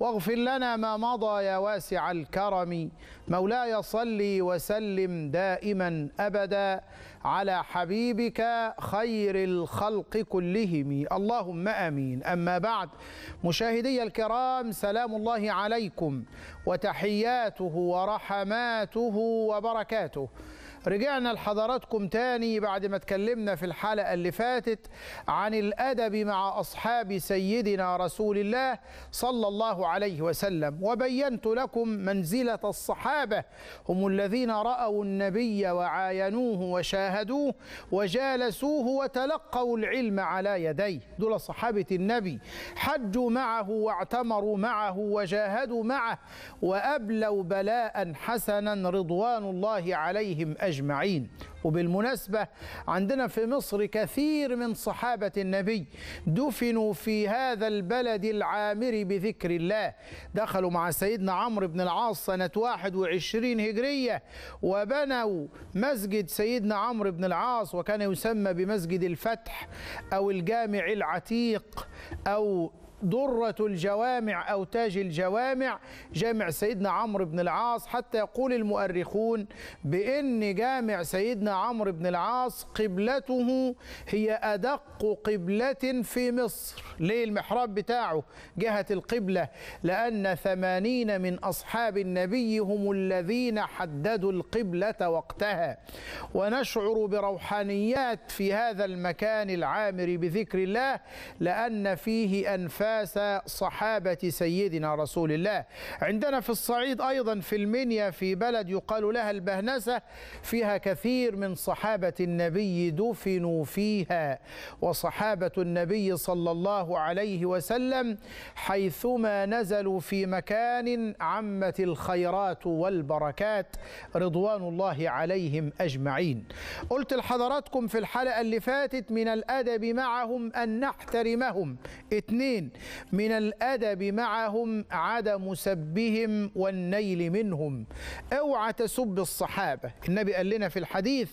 واغفر لنا ما مضى يا واسع الكرم مولاي صل وسلم دائما ابدا على حبيبك خير الخلق كلهم اللهم امين اما بعد مشاهدي الكرام سلام الله عليكم وتحياته ورحماته وبركاته رجعنا لحضراتكم تاني بعد ما اتكلمنا في الحلقة اللي فاتت عن الأدب مع أصحاب سيدنا رسول الله صلى الله عليه وسلم وبينت لكم منزلة الصحابة هم الذين رأوا النبي وعاينوه وشاهدوه وجالسوه وتلقوا العلم على يديه دول صحابة النبي حجوا معه واعتمروا معه وجاهدوا معه وأبلوا بلاء حسنا رضوان الله عليهم أجمعين أجمعين وبالمناسبة عندنا في مصر كثير من صحابة النبي دفنوا في هذا البلد العامر بذكر الله دخلوا مع سيدنا عمرو بن العاص سنة 21 هجرية وبنوا مسجد سيدنا عمرو بن العاص وكان يسمى بمسجد الفتح أو الجامع العتيق أو درة الجوامع أو تاج الجوامع جامع سيدنا عمرو بن العاص حتى يقول المؤرخون بأن جامع سيدنا عمرو بن العاص قبلته هي أدق قبلة في مصر ليه المحراب بتاعه جهة القبلة لأن ثمانين من أصحاب النبي هم الذين حددوا القبلة وقتها ونشعر بروحانيات في هذا المكان العامر بذكر الله لأن فيه أنفاس لباس صحابة سيدنا رسول الله عندنا في الصعيد أيضا في المنيا في بلد يقال لها البهنسة فيها كثير من صحابة النبي دفنوا فيها وصحابة النبي صلى الله عليه وسلم حيثما نزلوا في مكان عمت الخيرات والبركات رضوان الله عليهم أجمعين قلت لحضراتكم في الحلقة اللي فاتت من الأدب معهم أن نحترمهم اتنين من الأدب معهم عدم سبهم والنيل منهم اوعى تسب الصحابة النبي قال لنا في الحديث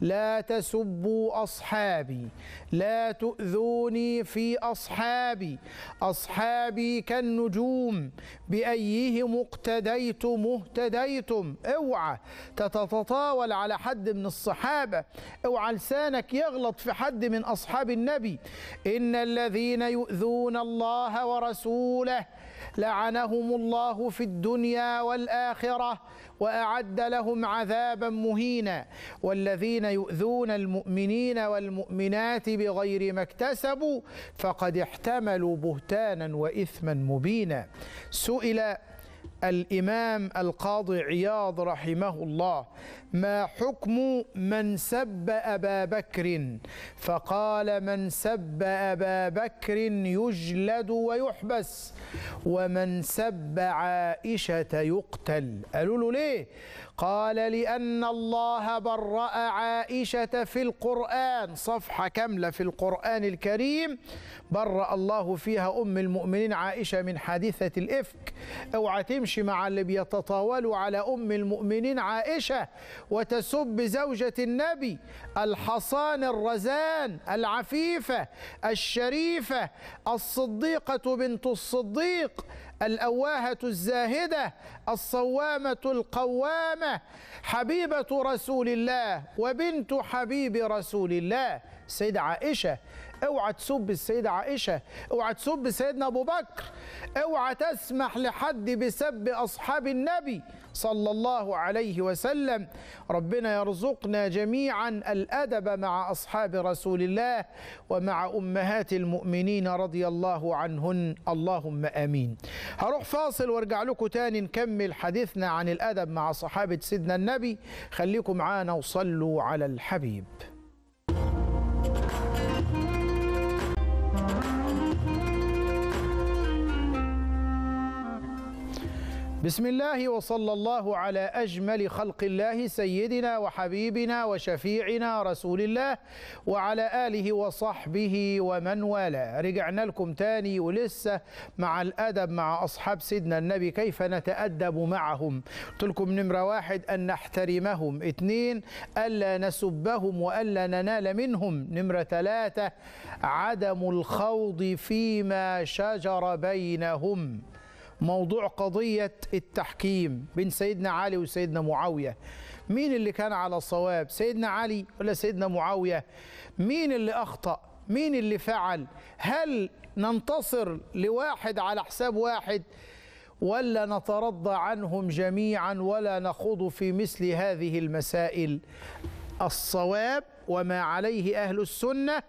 لا تسبوا أصحابي لا تؤذوني في أصحابي أصحابي كالنجوم بأيهم اقتديتم اهتديتم اوعى تتطاول على حد من الصحابة اوعى لسانك يغلط في حد من أصحاب النبي إن الذين يؤذون الله الله ورسوله لعنهم الله في الدنيا والاخره واعد لهم عذابا مهينا والذين يؤذون المؤمنين والمؤمنات بغير ما اكتسبوا فقد احتملوا بهتانا واثما مبينا سئل الامام القاضي عياض رحمه الله ما حكم من سب ابا بكر فقال من سب ابا بكر يجلد ويحبس ومن سب عائشه يقتل قالوا له ليه قال لأن الله برأ عائشة في القرآن صفحة كاملة في القرآن الكريم برأ الله فيها أم المؤمنين عائشة من حادثة الإفك اوعى تمشي مع اللي بيتطاولوا على أم المؤمنين عائشة وتسب زوجة النبي الحصان الرزان العفيفة الشريفة الصديقة بنت الصديق الأواهة الزاهدة الصوامة القوامة حبيبة رسول الله وبنت حبيب رسول الله سيدة عائشة اوعى تسب السيده عائشه اوعى تسب سيدنا ابو بكر اوعى تسمح لحد بسب اصحاب النبي صلى الله عليه وسلم ربنا يرزقنا جميعا الادب مع اصحاب رسول الله ومع امهات المؤمنين رضي الله عنهن اللهم امين هروح فاصل وارجع لكم تاني نكمل حديثنا عن الادب مع صحابه سيدنا النبي خليكم معانا وصلوا على الحبيب بسم الله وصلى الله على أجمل خلق الله سيدنا وحبيبنا وشفيعنا رسول الله وعلى آله وصحبه ومن والاه رجعنا لكم تاني ولسه مع الأدب مع أصحاب سيدنا النبي كيف نتأدب معهم قلت لكم نمرة واحد أن نحترمهم اثنين ألا نسبهم وألا ننال منهم نمرة ثلاثة عدم الخوض فيما شجر بينهم موضوع قضية التحكيم بين سيدنا علي وسيدنا معاوية مين اللي كان على الصواب سيدنا علي ولا سيدنا معاوية مين اللي أخطأ مين اللي فعل هل ننتصر لواحد على حساب واحد ولا نترضى عنهم جميعا ولا نخوض في مثل هذه المسائل الصواب وما عليه أهل السنة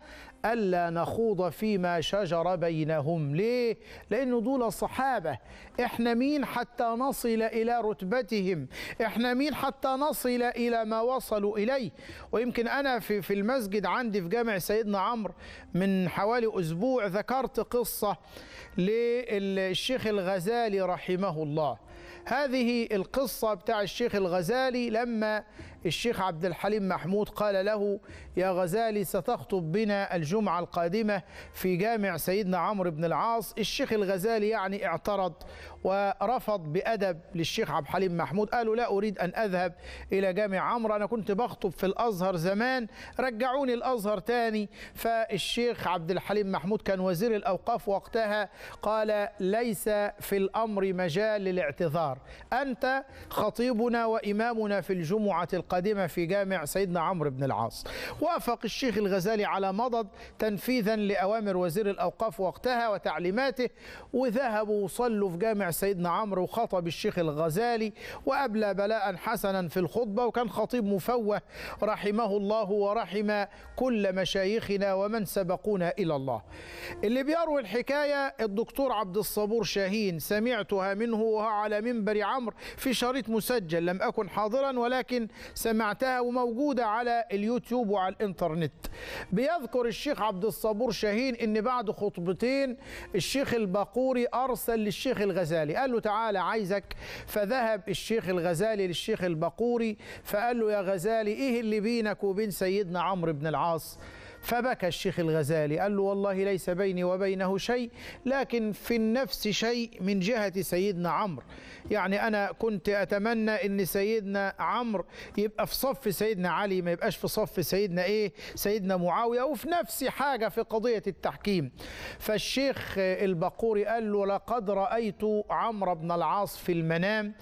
ألا نخوض فيما شجر بينهم ليه؟ لأنه دول صحابة إحنا مين حتى نصل إلى رتبتهم إحنا مين حتى نصل إلى ما وصلوا إليه ويمكن أنا في, في المسجد عندي في جامع سيدنا عمرو من حوالي أسبوع ذكرت قصة للشيخ الغزالي رحمه الله هذه القصة بتاع الشيخ الغزالي لما الشيخ عبد الحليم محمود قال له يا غزالي ستخطب بنا الجمعة القادمة في جامع سيدنا عمرو بن العاص الشيخ الغزالي يعني اعترض ورفض بأدب للشيخ عبد الحليم محمود قالوا لا أريد أن أذهب إلى جامع عمرو أنا كنت بخطب في الأزهر زمان رجعوني الأزهر تاني فالشيخ عبد الحليم محمود كان وزير الأوقاف وقتها قال ليس في الأمر مجال للاعتذار الأزهر أنت خطيبنا وإمامنا في الجمعة القادمة في جامع سيدنا عمرو بن العاص وافق الشيخ الغزالي على مضض تنفيذا لأوامر وزير الأوقاف وقتها وتعليماته وذهبوا وصلوا في جامع سيدنا عمرو وخطب الشيخ الغزالي وأبلى بلاء حسنا في الخطبة وكان خطيب مفوه رحمه الله ورحم كل مشايخنا ومن سبقونا إلى الله اللي بيروي الحكاية الدكتور عبد الصبور شاهين سمعتها منه وهو على منبر منبر عمرو في شريط مسجل لم أكن حاضرا ولكن سمعتها وموجودة على اليوتيوب وعلى الإنترنت بيذكر الشيخ عبد الصبور شاهين أن بعد خطبتين الشيخ الباقوري أرسل للشيخ الغزالي قال له تعالى عايزك فذهب الشيخ الغزالي للشيخ الباقوري فقال له يا غزالي إيه اللي بينك وبين سيدنا عمرو بن العاص فبكى الشيخ الغزالي قال له والله ليس بيني وبينه شيء لكن في النفس شيء من جهة سيدنا عمرو يعني أنا كنت أتمنى أن سيدنا عمرو يبقى في صف سيدنا علي ما يبقاش في صف سيدنا إيه سيدنا معاوية وفي نفس حاجة في قضية التحكيم فالشيخ البقوري قال له لقد رأيت عمرو بن العاص في المنام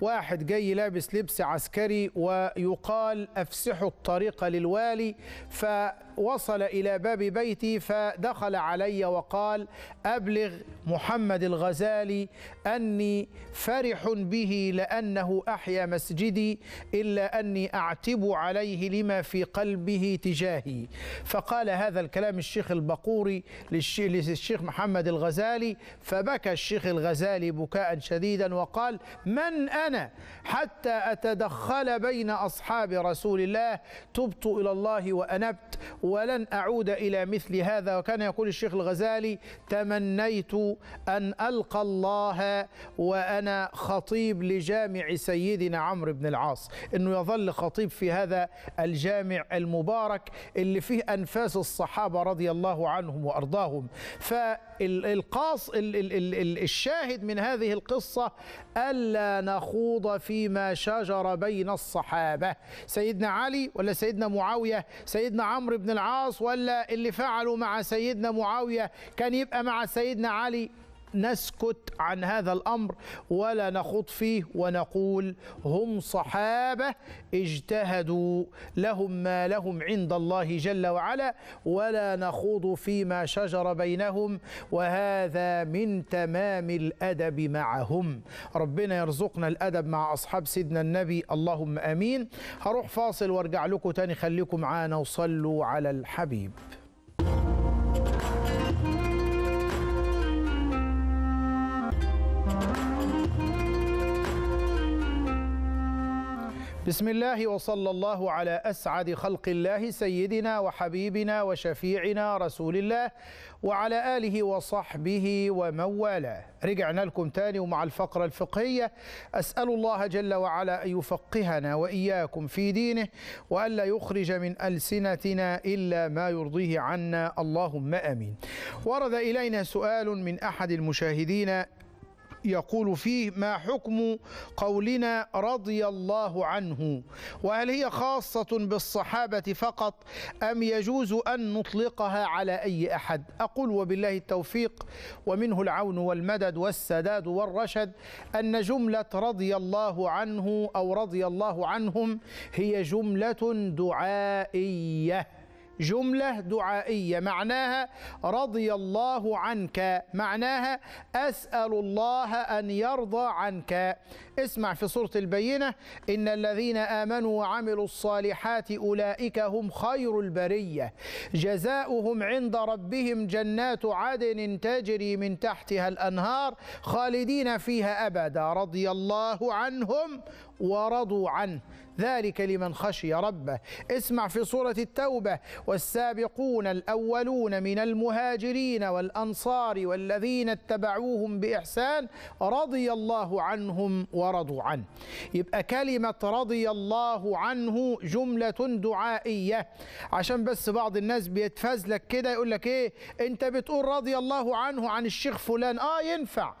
واحد جاي لابس لبس عسكري ويقال أفسحوا الطريق للوالي فوصل وصل إلى باب بيتي فدخل علي وقال أبلغ محمد الغزالي أني فرح به لأنه أحيا مسجدي إلا أني أعتب عليه لما في قلبه تجاهي فقال هذا الكلام الشيخ البقوري للشيخ محمد الغزالي فبكى الشيخ الغزالي بكاء شديدا وقال من أنا حتى أتدخل بين أصحاب رسول الله تبت إلى الله وأنبت ولا ولن أعود إلى مثل هذا وكان يقول الشيخ الغزالي تمنيت أن ألقى الله وأنا خطيب لجامع سيدنا عمرو بن العاص أنه يظل خطيب في هذا الجامع المبارك اللي فيه أنفاس الصحابة رضي الله عنهم وأرضاهم فالقاص الشاهد من هذه القصة ألا نخوض فيما شجر بين الصحابة سيدنا علي ولا سيدنا معاوية سيدنا عمرو بن العاص خلاص ولا اللي فعله مع سيدنا معاوية كان يبقى مع سيدنا علي نسكت عن هذا الأمر ولا نخوض فيه ونقول هم صحابة اجتهدوا لهم ما لهم عند الله جل وعلا ولا نخوض فيما شجر بينهم وهذا من تمام الأدب معهم ربنا يرزقنا الأدب مع أصحاب سيدنا النبي اللهم أمين هروح فاصل وارجع لكم تاني خليكم معانا وصلوا على الحبيب بسم الله وصلى الله على أسعد خلق الله سيدنا وحبيبنا وشفيعنا رسول الله وعلى آله وصحبه ومن والاه رجعنا لكم تاني ومع الفقرة الفقهية أسأل الله جل وعلا أن يفقهنا وإياكم في دينه وألا يخرج من ألسنتنا إلا ما يرضيه عنا اللهم أمين ورد إلينا سؤال من أحد المشاهدين يقول فيه ما حكم قولنا رضي الله عنه وهل هي خاصة بالصحابة فقط أم يجوز أن نطلقها على أي أحد أقول وبالله التوفيق ومنه العون والمدد والسداد والرشد أن جملة رضي الله عنه أو رضي الله عنهم هي جملة دعائية جملة دعائية معناها رضي الله عنك معناها أسأل الله أن يرضى عنك اسمع في سورة البينة إن الذين آمنوا وعملوا الصالحات أولئك هم خير البرية جزاؤهم عند ربهم جنات عدن تجري من تحتها الأنهار خالدين فيها أبدا رضي الله عنهم ورضوا عنه ذلك لمن خشي ربه اسمع في سورة التوبة والسابقون الأولون من المهاجرين والأنصار والذين اتبعوهم بإحسان رضي الله عنهم ورضوا ورضوا عنه يبقى كلمة رضي الله عنه جملة دعائية عشان بس بعض الناس بيتفزلك كده يقول لك ايه انت بتقول رضي الله عنه عن الشيخ فلان اه ينفع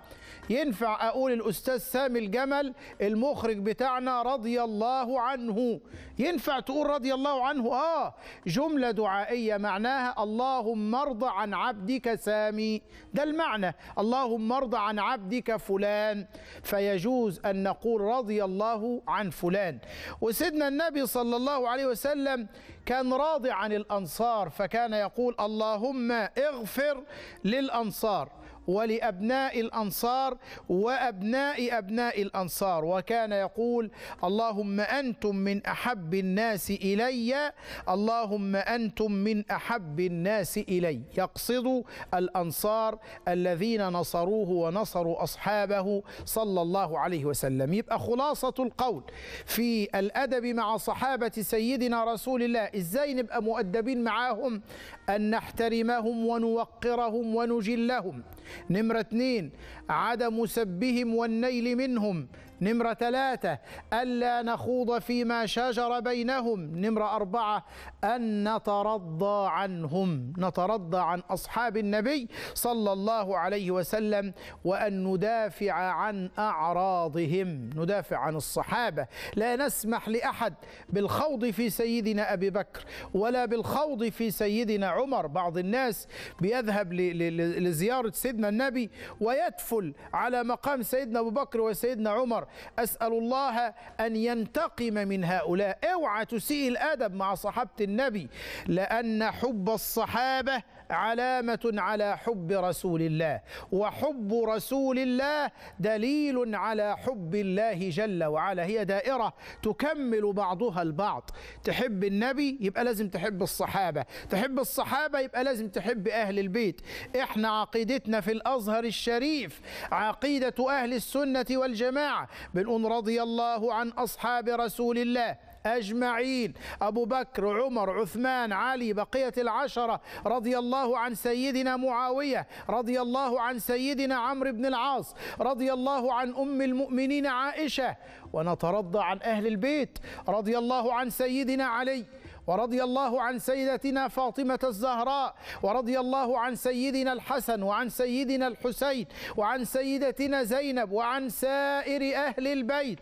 ينفع اقول الاستاذ سامي الجمل المخرج بتاعنا رضي الله عنه ينفع تقول رضي الله عنه اه جمله دعائيه معناها اللهم ارضى عن عبدك سامي ده المعنى اللهم ارضى عن عبدك فلان فيجوز ان نقول رضي الله عن فلان وسيدنا النبي صلى الله عليه وسلم كان راضي عن الانصار فكان يقول اللهم اغفر للانصار ولأبناء الأنصار وأبناء أبناء الأنصار وكان يقول اللهم أنتم من أحب الناس إلي اللهم أنتم من أحب الناس إلي يقصد الأنصار الذين نصروه ونصروا أصحابه صلى الله عليه وسلم يبقى خلاصة القول في الأدب مع صحابة سيدنا رسول الله إزاي نبقى مؤدبين معاهم أن نحترمهم ونوقرهم ونجلهم نمرة اثنين عدم سبهم والنيل منهم نمرة ثلاثة ألا نخوض فيما شجر بينهم نمرة أربعة أن نترضى عنهم نترضى عن أصحاب النبي صلى الله عليه وسلم وأن ندافع عن أعراضهم ندافع عن الصحابة لا نسمح لأحد بالخوض في سيدنا أبي بكر ولا بالخوض في سيدنا عمر بعض الناس بيذهب لزيارة سيدنا النبي ويدفل على مقام سيدنا أبو بكر وسيدنا عمر أسأل الله أن ينتقم من هؤلاء اوعى تسيء الأدب مع صحابة النبي لأن حب الصحابة علامة على حب رسول الله وحب رسول الله دليل على حب الله جل وعلا هي دائرة تكمل بعضها البعض تحب النبي يبقى لازم تحب الصحابة تحب الصحابة يبقى لازم تحب أهل البيت احنا عقيدتنا في الأزهر الشريف عقيدة أهل السنة والجماعة بنقول رضي الله عن أصحاب رسول الله أجمعين أبو بكر عمر عثمان علي بقية العشرة رضي الله عن سيدنا معاوية رضي الله عن سيدنا عمرو بن العاص رضي الله عن أم المؤمنين عائشة ونترضى عن أهل البيت رضي الله عن سيدنا علي ورضي الله عن سيدتنا فاطمة الزهراء ورضي الله عن سيدنا الحسن وعن سيدنا الحسين وعن سيدتنا زينب وعن سائر أهل البيت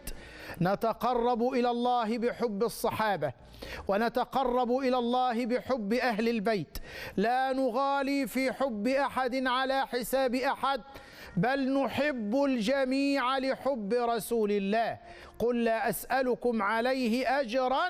نتقرب الى الله بحب الصحابه ونتقرب الى الله بحب اهل البيت لا نغالي في حب احد على حساب احد بل نحب الجميع لحب رسول الله قل لا اسالكم عليه اجرا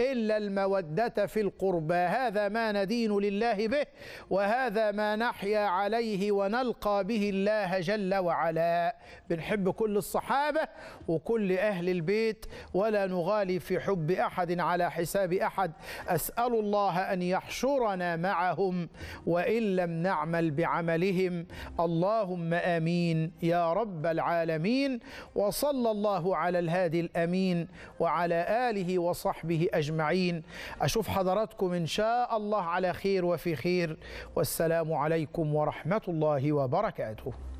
إلا المودة في القربى هذا ما ندين لله به وهذا ما نحيا عليه ونلقى به الله جل وعلا بنحب كل الصحابة وكل أهل البيت ولا نغالي في حب أحد على حساب أحد أسأل الله أن يحشرنا معهم وإن لم نعمل بعملهم اللهم آمين يا رب العالمين وصلى الله على الهادي الأمين وعلى آله وصحبه أجمعين أجمعين أشوف حضراتكم إن شاء الله على خير وفي خير والسلام عليكم ورحمة الله وبركاته